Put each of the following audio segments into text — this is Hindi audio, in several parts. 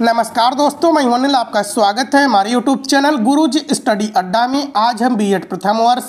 नमस्कार दोस्तों मैं अनिल आपका स्वागत है हमारे यूट्यूब चैनल गुरुज स्टडी अड्डा में आज हम बीएड प्रथम वर्ष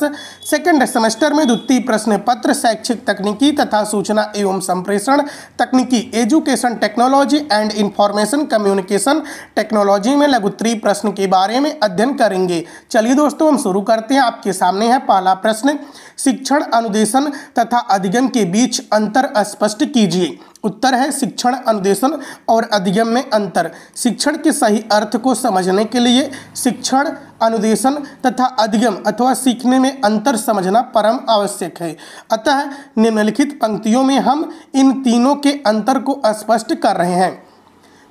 सेकेंड सेमेस्टर में द्वितीय प्रश्न पत्र शैक्षिक तकनीकी तथा सूचना एवं संप्रेषण तकनीकी education technology and information communication technology में लघुत्तरीय प्रश्न के बारे में अध्ययन करेंगे चलिए दोस्तों हम शुरू करते हैं आपके सामने है पहला प्रश्न शिक्षण अनुदेशन तथा अधिगम के बीच अंतर स्पष्ट कीजिए उत्तर है शिक्षण अनुदेशन और अधिगम में अंतर शिक्षण के सही अर्थ को समझने के लिए शिक्षण अनुदेशन तथा अधिगम अथवा सीखने में अंतर समझना परम आवश्यक है अतः निम्नलिखित पंक्तियों में हम इन तीनों के अंतर को स्पष्ट कर रहे हैं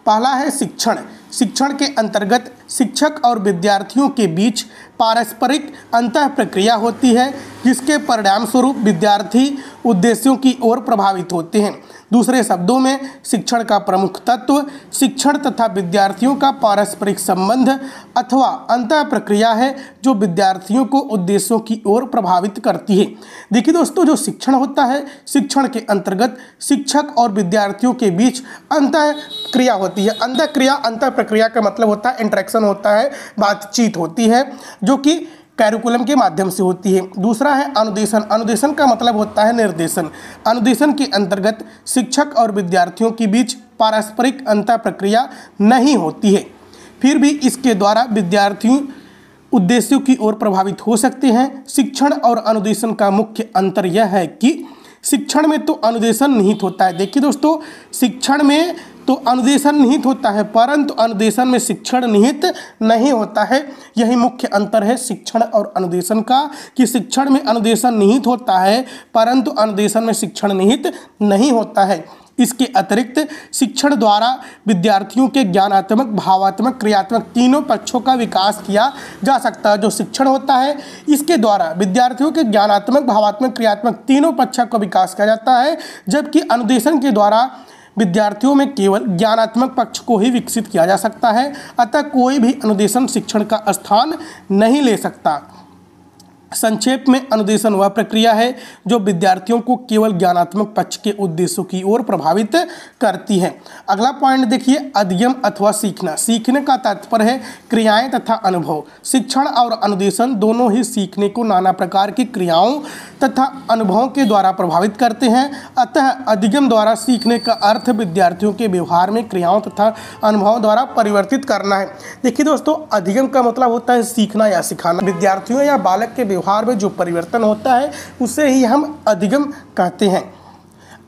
पहला है शिक्षण शिक्षण के अंतर्गत शिक्षक और विद्यार्थियों के बीच पारस्परिक अंतः प्रक्रिया होती है जिसके परिणामस्वरूप विद्यार्थी उद्देश्यों की ओर प्रभावित होते हैं दूसरे शब्दों में शिक्षण का प्रमुख तत्व शिक्षण तथा विद्यार्थियों का पारस्परिक संबंध अथवा अंतः प्रक्रिया है जो विद्यार्थियों को उद्देश्यों की ओर प्रभावित करती है देखिए दोस्तों जो शिक्षण होता है शिक्षण के अंतर्गत शिक्षक और विद्यार्थियों के बीच अंतः क्रिया होती है अंतः क्रिया अंतः प्रक्रिया का मतलब होता है इंट्रैक्शन होता है बातचीत होती है जो कि कैरिकुलम के माध्यम से होती है दूसरा है अनुदेशन अनुदेशन का मतलब होता है निर्देशन अनुदेशन के अंतर्गत शिक्षक और विद्यार्थियों के बीच पारस्परिक अंतर प्रक्रिया नहीं होती है फिर भी इसके द्वारा विद्यार्थियों उद्देश्यों की ओर प्रभावित हो सकते हैं शिक्षण और अनुदेशन का मुख्य अंतर यह है कि शिक्षण में तो अनुदेशन निहित होता है देखिए दोस्तों शिक्षण में तो अनुदेशन निहित होता है परंतु अनुदेशन में शिक्षण निहित नहीं होता है यही मुख्य अंतर है शिक्षण और अनुदेशन का कि शिक्षण में अनुदेशन निहित होता है परंतु अनुदेशन में शिक्षण निहित नहीं होता है इसके अतिरिक्त शिक्षण द्वारा विद्यार्थियों के ज्ञानात्मक भावात्मक क्रियात्मक तीनों पक्षों का विकास किया जा सकता है जो शिक्षण होता है इसके द्वारा विद्यार्थियों के ज्ञानात्मक भावात्मक क्रियात्मक तीनों पक्षों का विकास किया जाता है जबकि अनुदेशन के द्वारा विद्यार्थियों में केवल ज्ञानात्मक पक्ष को ही विकसित किया जा सकता है अतः कोई भी अनुदेशन शिक्षण का स्थान नहीं ले सकता संक्षेप में अनुदेशन वह प्रक्रिया है जो विद्यार्थियों को केवल ज्ञानात्मक पक्ष के उद्देश्यों की ओर प्रभावित करती है अगला पॉइंट देखिए अधिगम अथवा सीखना सीखने का तात्पर्य है क्रियाएं तथा अनुभव शिक्षण और अनुदेशन दोनों ही सीखने को नाना प्रकार की क्रियाओं तथा अनुभवों के द्वारा प्रभावित करते हैं अतः अधिगम द्वारा सीखने का अर्थ विद्यार्थियों के व्यवहार में क्रियाओं तथा अनुभवों द्वारा परिवर्तित करना है देखिए दोस्तों अधिगम का मतलब होता है सीखना या सिखाना विद्यार्थियों या बालक के व्यवहार में जो परिवर्तन होता है उसे ही हम अधिगम कहते हैं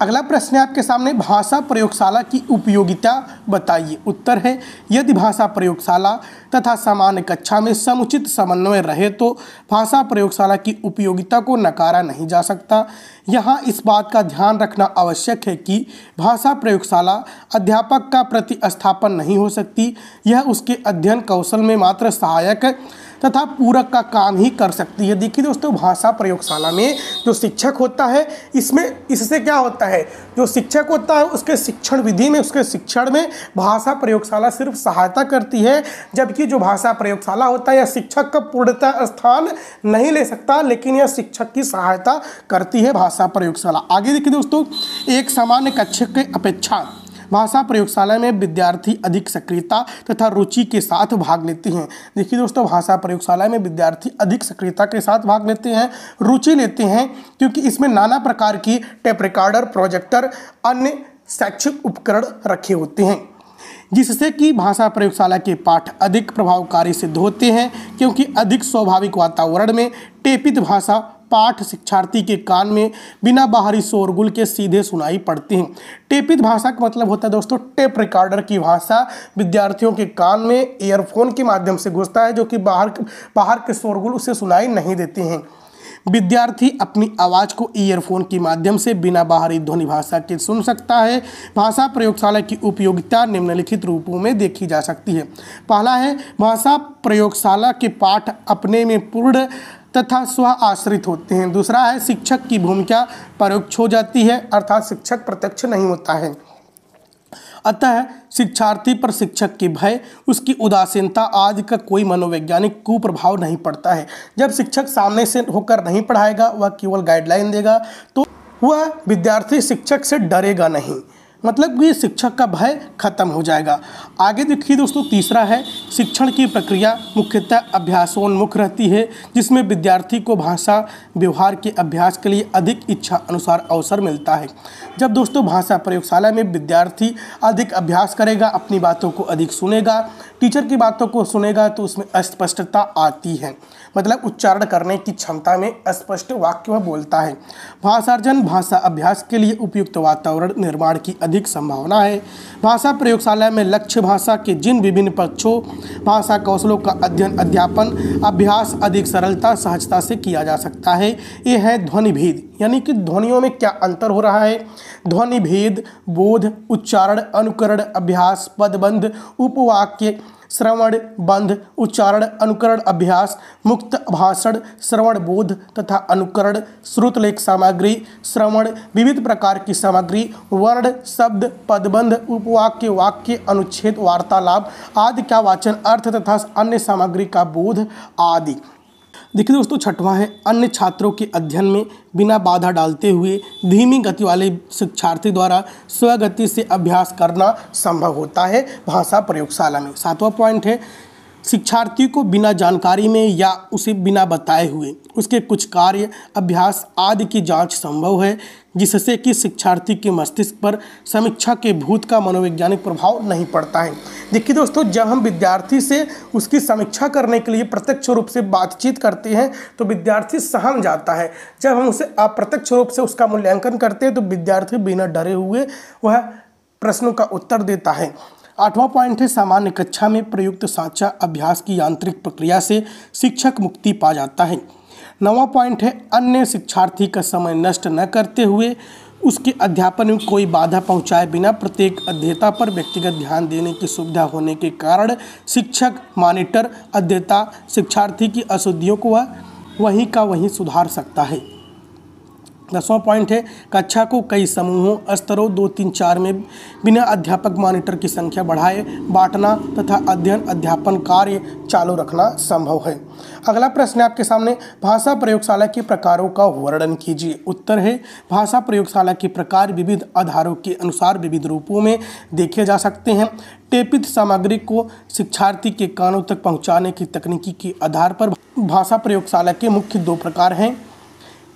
अगला प्रश्न है आपके सामने भाषा प्रयोगशाला की उपयोगिता बताइए उत्तर है यदि भाषा प्रयोगशाला तथा सामान्य कक्षा में समुचित समन्वय रहे तो भाषा प्रयोगशाला की उपयोगिता को नकारा नहीं जा सकता यहाँ इस बात का ध्यान रखना आवश्यक है कि भाषा प्रयोगशाला अध्यापक का प्रतिस्थापन नहीं हो सकती यह उसके अध्ययन कौशल में मात्र सहायक तथा पूरक का काम ही कर सकती है देखिए दोस्तों भाषा प्रयोगशाला में जो शिक्षक होता है इसमें इससे क्या होता है जो शिक्षक होता है उसके शिक्षण विधि में उसके शिक्षण में भाषा प्रयोगशाला सिर्फ सहायता करती है जबकि जो भाषा प्रयोगशाला होता है या शिक्षक का पूर्णतः स्थान नहीं ले सकता लेकिन यह शिक्षक की सहायता करती है भाषा प्रयोगशाला आगे देखिए दोस्तों एक सामान्य कक्षक की अपेक्षा भाषा प्रयोगशाला में विद्यार्थी अधिक सक्रियता तथा रुचि के साथ भाग लेते हैं देखिए दोस्तों भाषा प्रयोगशाला में विद्यार्थी अधिक सक्रियता के साथ भाग लेते हैं रुचि लेते हैं क्योंकि इसमें नाना प्रकार की टेप रिकॉर्डर प्रोजेक्टर अन्य शैक्षिक उपकरण रखे होते हैं जिससे कि भाषा प्रयोगशाला के पाठ अधिक प्रभावकारी सिद्ध होते हैं क्योंकि अधिक स्वाभाविक वातावरण में टेपित भाषा पाठ शिक्षार्थी के कान में बिना बाहरी शोरगुल के सीधे सुनाई पड़ती हैं टेपित भाषा का मतलब होता है दोस्तों टेप रिकॉर्डर की भाषा विद्यार्थियों के कान में ईयरफोन के माध्यम से घुसता है जो कि बाहर बाहर के शोरगुल उसे सुनाई नहीं देते हैं विद्यार्थी अपनी आवाज़ को ईयरफोन के माध्यम से बिना बाहरी ध्वनि भाषा के सुन सकता है भाषा प्रयोगशाला की उपयोगिता निम्नलिखित रूपों में देखी जा सकती है पहला है भाषा प्रयोगशाला के पाठ अपने में पूर्ण तथा स्व आश्रित होते हैं दूसरा है शिक्षक की भूमिका परोक्ष हो जाती है अर्थात शिक्षक प्रत्यक्ष नहीं होता है अतः शिक्षार्थी पर शिक्षक की भय उसकी उदासीनता आदि का कोई मनोवैज्ञानिक कुप्रभाव नहीं पड़ता है जब शिक्षक सामने से होकर नहीं पढ़ाएगा वह केवल गाइडलाइन देगा तो वह विद्यार्थी शिक्षक से डरेगा नहीं मतलब कि शिक्षक का भय खत्म हो जाएगा आगे देखिए दोस्तों तीसरा है शिक्षण की प्रक्रिया मुख्यतः अभ्यासोन्मुख रहती है जिसमें विद्यार्थी को भाषा व्यवहार के अभ्यास के लिए अधिक इच्छा अनुसार अवसर मिलता है जब दोस्तों भाषा प्रयोगशाला में विद्यार्थी अधिक अभ्यास करेगा अपनी बातों को अधिक सुनेगा टीचर की बातों को सुनेगा तो उसमें अस्पष्टता आती है मतलब उच्चारण करने की क्षमता में स्पष्ट वाक्य वह बोलता है भाषार्जन भाषा अभ्यास के लिए उपयुक्त वातावरण निर्माण की अधिक संभावना है भाषा प्रयोगशाला में लक्ष्य भाषा के जिन विभिन्न पक्षों भाषा कौशलों का अध्ययन अध्यापन अभ्यास अधिक सरलता सहजता से किया जा सकता है ये है ध्वनि भेद यानी कि ध्वनियों में क्या अंतर हो रहा है ध्वनि भेद बोध उच्चारण अनुकरण अभ्यास पदबंध उपवाक्य श्रवण बंध उच्चारण अनुकरण अभ्यास मुक्त भाषण श्रवण बोध तथा अनुकरण श्रुतलेख सामग्री श्रवण विविध प्रकार की सामग्री वर्ण शब्द पदबंध उपवाक्य वाक्य अनुच्छेद वार्तालाप आदि का वाचन अर्थ तथा अन्य सामग्री का बोध आदि देखिए दोस्तों छठवां है अन्य छात्रों के अध्ययन में बिना बाधा डालते हुए धीमी गति वाले शिक्षार्थी द्वारा स्वगति से अभ्यास करना संभव होता है भाषा प्रयोगशाला में सातवां पॉइंट है शिक्षार्थी को बिना जानकारी में या उसे बिना बताए हुए उसके कुछ कार्य अभ्यास आदि की जांच संभव है जिससे कि शिक्षार्थी के मस्तिष्क पर समीक्षा के भूत का मनोवैज्ञानिक प्रभाव नहीं पड़ता है देखिए दोस्तों जब हम विद्यार्थी से उसकी समीक्षा करने के लिए प्रत्यक्ष रूप से बातचीत करते हैं तो विद्यार्थी सहम जाता है जब हम उसे अप्रत्यक्ष रूप से उसका मूल्यांकन करते हैं तो विद्यार्थी बिना डरे हुए वह प्रश्नों का उत्तर देता है आठवां पॉइंट है सामान्य कक्षा में प्रयुक्त साक्षा अभ्यास की यांत्रिक प्रक्रिया से शिक्षक मुक्ति पा जाता है नवा पॉइंट है अन्य शिक्षार्थी का समय नष्ट न करते हुए उसके अध्यापन में कोई बाधा पहुंचाए बिना प्रत्येक अध्येता पर व्यक्तिगत ध्यान देने की सुविधा होने के कारण शिक्षक मॉनिटर अध्येता शिक्षार्थी की अशुद्धियों को वहीं का वहीं सुधार सकता है दसवां पॉइंट है कक्षा अच्छा को कई समूहों स्तरों दो तीन चार में बिना अध्यापक मॉनिटर की संख्या बढ़ाए बांटना तथा अध्ययन अध्यापन कार्य चालू रखना संभव है अगला प्रश्न आपके सामने भाषा प्रयोगशाला के प्रकारों का वर्णन कीजिए उत्तर है भाषा प्रयोगशाला के प्रकार विविध आधारों के अनुसार विविध रूपों में देखे जा सकते हैं टेपित सामग्री को शिक्षार्थी के कानों तक पहुंचाने की तकनीकी के आधार पर भाषा प्रयोगशाला के मुख्य दो प्रकार हैं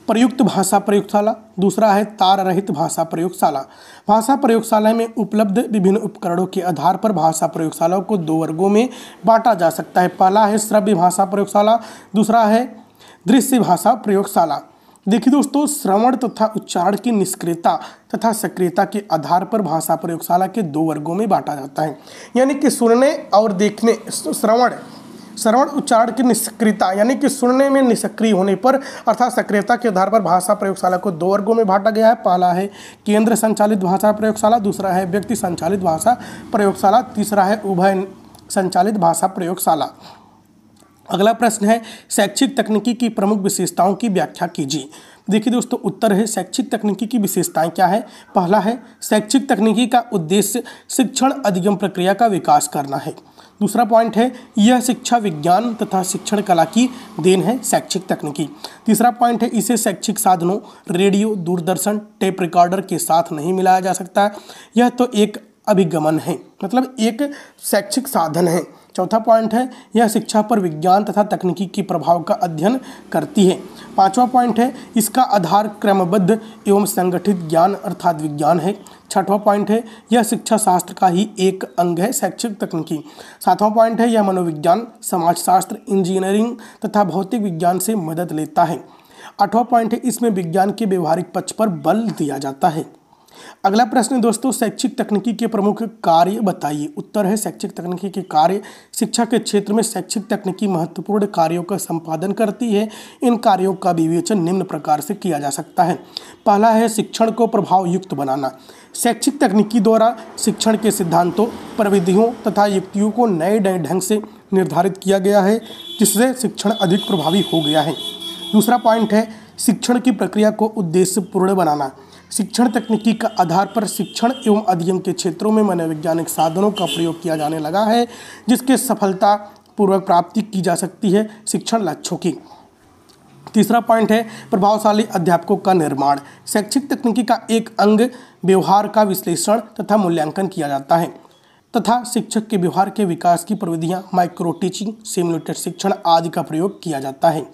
प्रयुक्त भाषा प्रयोगशाला दूसरा है तार रहित भाषा प्रयोगशाला भाषा प्रयोगशाला में उपलब्ध विभिन्न उपकरणों के आधार पर भाषा प्रयोगशालाओं को दो वर्गों में बांटा जा सकता है पहला है श्रव्य भाषा प्रयोगशाला दूसरा है दृश्य भाषा प्रयोगशाला देखिए दोस्तों श्रवण तथा उच्चारण की निष्क्रियता तथा सक्रियता के आधार पर भाषा प्रयोगशाला के दो वर्गों में बांटा जाता है यानी कि सुनने और देखने श्रवण श्रवण उच्चारण की निष्क्रियता यानी कि सुनने में निष्क्रिय होने पर अर्थात सक्रियता के आधार पर भाषा प्रयोगशाला को दो वर्गों में बांटा गया है पहला है केंद्र संचालित भाषा प्रयोगशाला दूसरा है व्यक्ति संचालित भाषा प्रयोगशाला तीसरा है उभय संचालित भाषा प्रयोगशाला अगला प्रश्न है शैक्षिक तकनीकी की प्रमुख विशेषताओं की व्याख्या कीजिए देखिए दोस्तों उत्तर है शैक्षिक तकनीकी की विशेषताएं क्या है पहला है शैक्षिक तकनीकी का उद्देश्य शिक्षण अधिगम प्रक्रिया का विकास करना है दूसरा पॉइंट है यह शिक्षा विज्ञान तथा शिक्षण कला की देन है शैक्षिक तकनीकी तीसरा पॉइंट है इसे शैक्षिक साधनों रेडियो दूरदर्शन टेप रिकॉर्डर के साथ नहीं मिलाया जा सकता यह तो एक अभिगमन है मतलब एक शैक्षिक साधन है चौथा पॉइंट है यह शिक्षा पर विज्ञान तथा तकनीकी के प्रभाव का अध्ययन करती है पांचवा पॉइंट है इसका आधार क्रमबद्ध एवं संगठित ज्ञान अर्थात विज्ञान है छठवां पॉइंट है यह शिक्षा शास्त्र का ही एक अंग है शैक्षिक तकनीकी सातवां पॉइंट है यह मनोविज्ञान समाजशास्त्र इंजीनियरिंग तथा भौतिक विज्ञान से मदद लेता है आठवां पॉइंट है इसमें विज्ञान के व्यवहारिक पक्ष पर बल दिया जाता है अगला प्रश्न दोस्तों शैक्षिक तकनीकी के प्रमुख कार्य बताइए उत्तर है शैक्षिक तकनीकी के कार्य शिक्षा के क्षेत्र में शैक्षिक तकनीकी महत्वपूर्ण कार्यों का संपादन करती है इन कार्यों का विवेचन निम्न प्रकार से किया जा सकता है पहला है शिक्षण को प्रभाव युक्त बनाना शैक्षिक तकनीकी द्वारा शिक्षण के सिद्धांतों प्रविधियों तथा युक्तियों को नए नए ढंग से निर्धारित किया गया है जिससे शिक्षण अधिक प्रभावी हो गया है दूसरा पॉइंट है शिक्षण की प्रक्रिया को उद्देश्यपूर्ण बनाना शिक्षण तकनीकी का आधार पर शिक्षण एवं अध्ययन के क्षेत्रों में मनोवैज्ञानिक साधनों का प्रयोग किया जाने लगा है जिसके सफलता पूर्वक प्राप्ति की जा सकती है शिक्षण लक्ष्यों की तीसरा पॉइंट है प्रभावशाली अध्यापकों का निर्माण शैक्षिक तकनीकी का एक अंग व्यवहार का विश्लेषण तथा मूल्यांकन किया जाता है तथा शिक्षक के व्यवहार के विकास की प्रविधियाँ माइक्रो टीचिंग सिमुलेटेड शिक्षण आदि का प्रयोग किया जाता है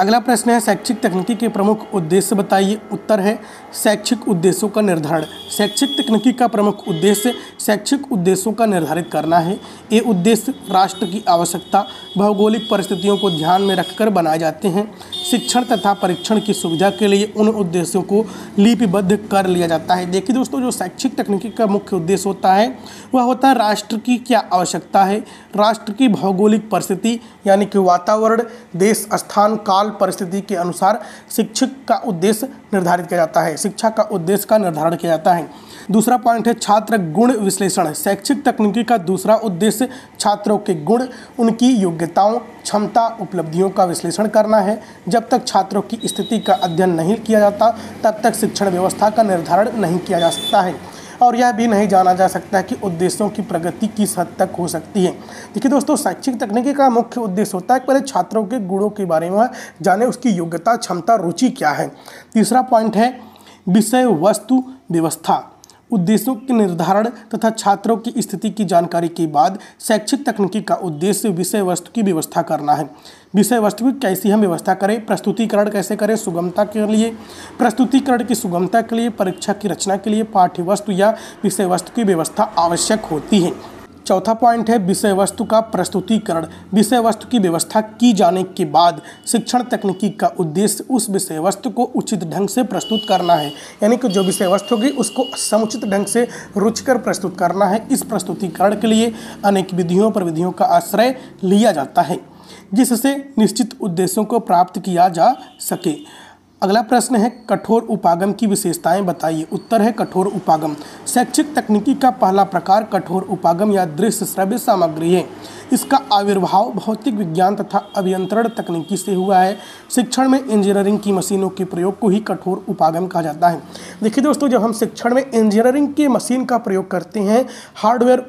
अगला प्रश्न है शैक्षिक तकनीकी के प्रमुख उद्देश्य बताइए उत्तर है शैक्षिक उद्देश्यों का निर्धारण शैक्षिक तकनीकी का प्रमुख उद्देश्य शैक्षिक उद्देश्यों का निर्धारित करना है ये उद्देश्य राष्ट्र की आवश्यकता भौगोलिक परिस्थितियों को ध्यान में रखकर बनाए जाते हैं शिक्षण तथा परीक्षण की सुविधा के लिए उन उद्देश्यों को लिपिबद्ध कर लिया जाता है देखिए दोस्तों जो शैक्षिक तकनीकी का मुख्य उद्देश्य होता है वह होता है राष्ट्र की क्या आवश्यकता है राष्ट्र की भौगोलिक परिस्थिति यानी कि वातावरण देश स्थान काल परिस्थिति के अनुसार शिक्षक का उद्देश्य निर्धारित किया जाता है शिक्षा का उद्देश्य का निर्धारण किया जाता है दूसरा पॉइंट है छात्र गुण विश्लेषण शैक्षिक तकनीकी का दूसरा उद्देश्य छात्रों के गुण उनकी योग्यताओं क्षमता उपलब्धियों का विश्लेषण करना है जब तक छात्रों की स्थिति का अध्ययन नहीं किया जाता तब तक शिक्षण व्यवस्था का निर्धारण नहीं किया जा सकता है और यह भी नहीं जाना जा सकता कि उद्देश्यों की प्रगति किस हद तक हो सकती है देखिए दोस्तों शैक्षिक तकनीकी का मुख्य उद्देश्य होता है पहले छात्रों के गुणों के बारे में जाने उसकी योग्यता क्षमता रुचि क्या है तीसरा पॉइंट है विषय वस्तु व्यवस्था उद्देश्यों के निर्धारण तथा छात्रों की स्थिति की जानकारी के बाद शैक्षिक तकनीकी का उद्देश्य विषय वस्तु की व्यवस्था करना है विषय वस्तु की कैसी हम व्यवस्था करें प्रस्तुतिकरण कैसे करें सुगमता के लिए प्रस्तुतिकरण की सुगमता के लिए परीक्षा की रचना के लिए पाठ्य वस्तु या विषय वस्तु की व्यवस्था आवश्यक होती है चौथा पॉइंट है विषय वस्तु का प्रस्तुतिकरण विषय वस्तु की व्यवस्था की जाने के बाद शिक्षण तकनीकी का उद्देश्य उस विषय वस्तु को उचित ढंग से प्रस्तुत करना है यानी कि जो विषय वस्तु होगी उसको समुचित ढंग से रुचकर प्रस्तुत करना है इस प्रस्तुतिकरण के लिए अनेक विधियों पर विधियों का आश्रय लिया जाता है जिससे निश्चित उद्देश्यों को प्राप्त किया जा सके अगला प्रश्न है कठोर उपागम की विशेषताएं बताइए उत्तर है कठोर उपागम शैक्षिक तकनीकी का पहला प्रकार कठोर उपागम या दृश्य श्रव्य सामग्री है इसका आविर्भाव भौतिक विज्ञान तथा अभियंत्रण तकनीकी से हुआ है शिक्षण में इंजीनियरिंग की मशीनों के प्रयोग को ही कठोर उपागम कहा जाता है देखिए दोस्तों जब हम शिक्षण में इंजीनियरिंग के मशीन का प्रयोग करते हैं हार्डवेयर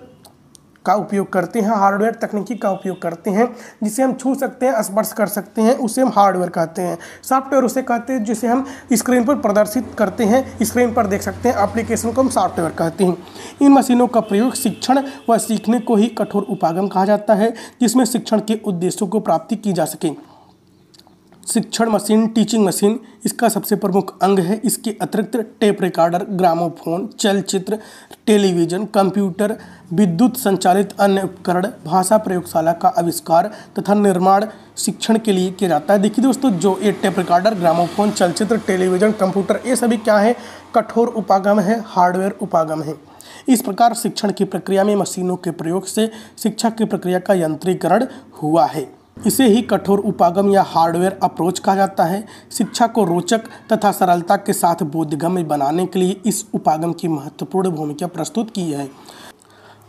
का उपयोग करते हैं हार्डवेयर तकनीकी का उपयोग करते हैं जिसे हम छू सकते हैं स्पर्श कर सकते हैं उसे हम हार्डवेयर कहते हैं सॉफ्टवेयर उसे कहते हैं जिसे हम स्क्रीन पर प्रदर्शित करते हैं स्क्रीन पर देख सकते हैं एप्लीकेशन को हम सॉफ्टवेयर कहते हैं इन मशीनों का प्रयोग शिक्षण व सीखने को ही कठोर उपागम कहा जाता है जिसमें शिक्षण के उद्देश्यों को प्राप्ति की जा सके शिक्षण मशीन टीचिंग मशीन इसका सबसे प्रमुख अंग है इसके अतिरिक्त टेप रिकॉर्डर ग्रामोफोन चलचित्र टेलीविजन कंप्यूटर विद्युत संचालित अन्य उपकरण भाषा प्रयोगशाला का आविष्कार तथा निर्माण शिक्षण के लिए किया जाता है देखिए दोस्तों जो ये टेप रिकॉर्डर ग्रामोफोन चलचित्र टेलीविजन कंप्यूटर ये सभी क्या है कठोर उपागम है हार्डवेयर उपागम है इस प्रकार शिक्षण की प्रक्रिया में मशीनों के प्रयोग से शिक्षा की प्रक्रिया का यंत्रीकरण हुआ है इसे ही कठोर उपागम या हार्डवेयर अप्रोच कहा जाता है शिक्षा को रोचक तथा सरलता के साथ बोधगम्य बनाने के लिए इस उपागम की महत्वपूर्ण भूमिका प्रस्तुत की है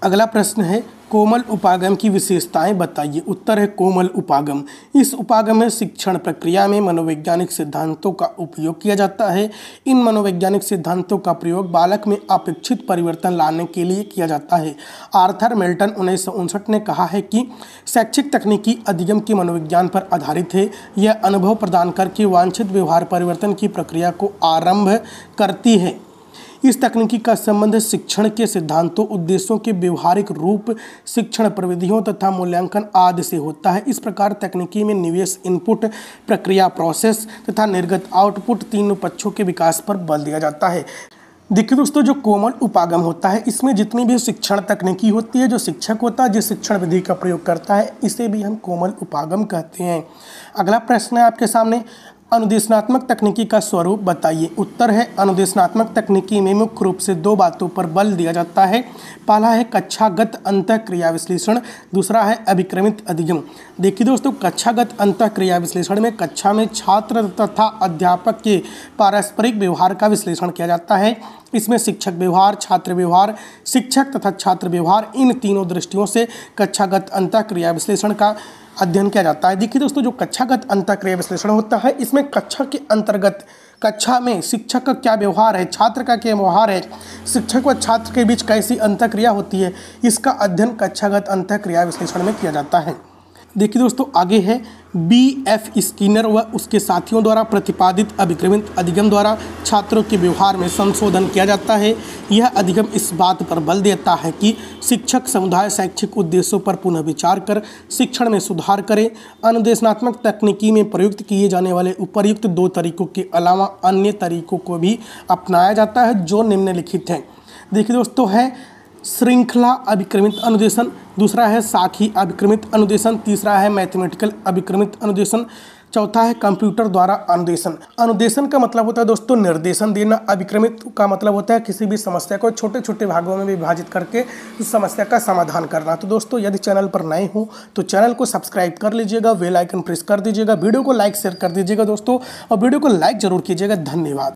अगला प्रश्न है कोमल उपागम की विशेषताएं बताइए उत्तर है कोमल उपागम इस उपागम में शिक्षण प्रक्रिया में मनोवैज्ञानिक सिद्धांतों का उपयोग किया जाता है इन मनोवैज्ञानिक सिद्धांतों का प्रयोग बालक में अपेक्षित परिवर्तन लाने के लिए किया जाता है आर्थर मेल्टन उन्नीस ने कहा है कि शैक्षिक तकनीकी अधिगम के मनोविज्ञान पर आधारित है यह अनुभव प्रदान करके वांछित व्यवहार परिवर्तन की प्रक्रिया को आरंभ करती है इस तकनीकी का संबंध शिक्षण के सिद्धांतों उद्देश्यों के व्यवहारिक रूप शिक्षण प्रविधियों तथा मूल्यांकन आदि से होता है इस प्रकार तकनीकी में निवेश इनपुट प्रक्रिया प्रोसेस तथा निर्गत आउटपुट तीनों पक्षों के विकास पर बल दिया जाता है देखिए दोस्तों जो कोमल उपागम होता है इसमें जितनी भी शिक्षण तकनीकी होती है जो शिक्षक होता है जिस शिक्षण विधि का प्रयोग करता है इसे भी हम कोमल उपागम कहते हैं अगला प्रश्न है आपके सामने अनुदेशनात्मक तकनीकी का स्वरूप बताइए उत्तर है अनुदेशनात्मक तकनीकी में मुख्य रूप से दो बातों पर बल दिया जाता है पहला है कक्षागत अंत क्रिया विश्लेषण दूसरा है अभिक्रमित अधिगम देखिए दोस्तों कक्षागत अंत क्रिया विश्लेषण में कक्षा में छात्र तथा अध्यापक के पारस्परिक व्यवहार का विश्लेषण किया जाता है इसमें शिक्षक व्यवहार छात्र व्यवहार शिक्षक तथा छात्र व्यवहार इन तीनों दृष्टियों से कक्षागत अंत क्रिया विश्लेषण का अध्ययन किया जाता है देखिए दोस्तों जो कक्षागत अंत क्रिया विश्लेषण होता है इसमें कक्षा के अंतर्गत कक्षा में शिक्षक का क्या व्यवहार है छात्र का क्या व्यवहार है शिक्षक व छात्र के बीच कैसी क्रिया होती है इसका अध्ययन कक्षागत अंत क्रिया विश्लेषण में किया जाता है देखिए दोस्तों आगे है बी एफ स्किनर व उसके साथियों द्वारा प्रतिपादित अभिक्रमित अधिगम द्वारा छात्रों के व्यवहार में संशोधन किया जाता है यह अधिगम इस बात पर बल देता है कि शिक्षक समुदाय शैक्षिक उद्देश्यों पर पुनः विचार कर शिक्षण में सुधार करें अनुदेशनात्मक तकनीकी में प्रयुक्त किए जाने वाले उपरयुक्त दो तरीकों के अलावा अन्य तरीकों को भी अपनाया जाता है जो निम्नलिखित हैं देखिए दोस्तों है श्रृंखला अभिक्रमित अनुदेशन दूसरा है साखी अभिक्रमित अनुदेशन तीसरा है मैथमेटिकल अभिक्रमित अनुदेशन चौथा है कंप्यूटर द्वारा अनुदेशन अनुदेशन का मतलब होता है दोस्तों निर्देशन देना अभिक्रमित का मतलब होता है किसी भी समस्या को छोटे छोटे भागों में विभाजित करके उस समस्या का समाधान करना तो दोस्तों यदि चैनल पर नए हो तो चैनल को सब्सक्राइब कर लीजिएगा वेलाइकन प्रेस कर दीजिएगा वीडियो को लाइक शेयर कर दीजिएगा दोस्तों और वीडियो को लाइक जरूर कीजिएगा धन्यवाद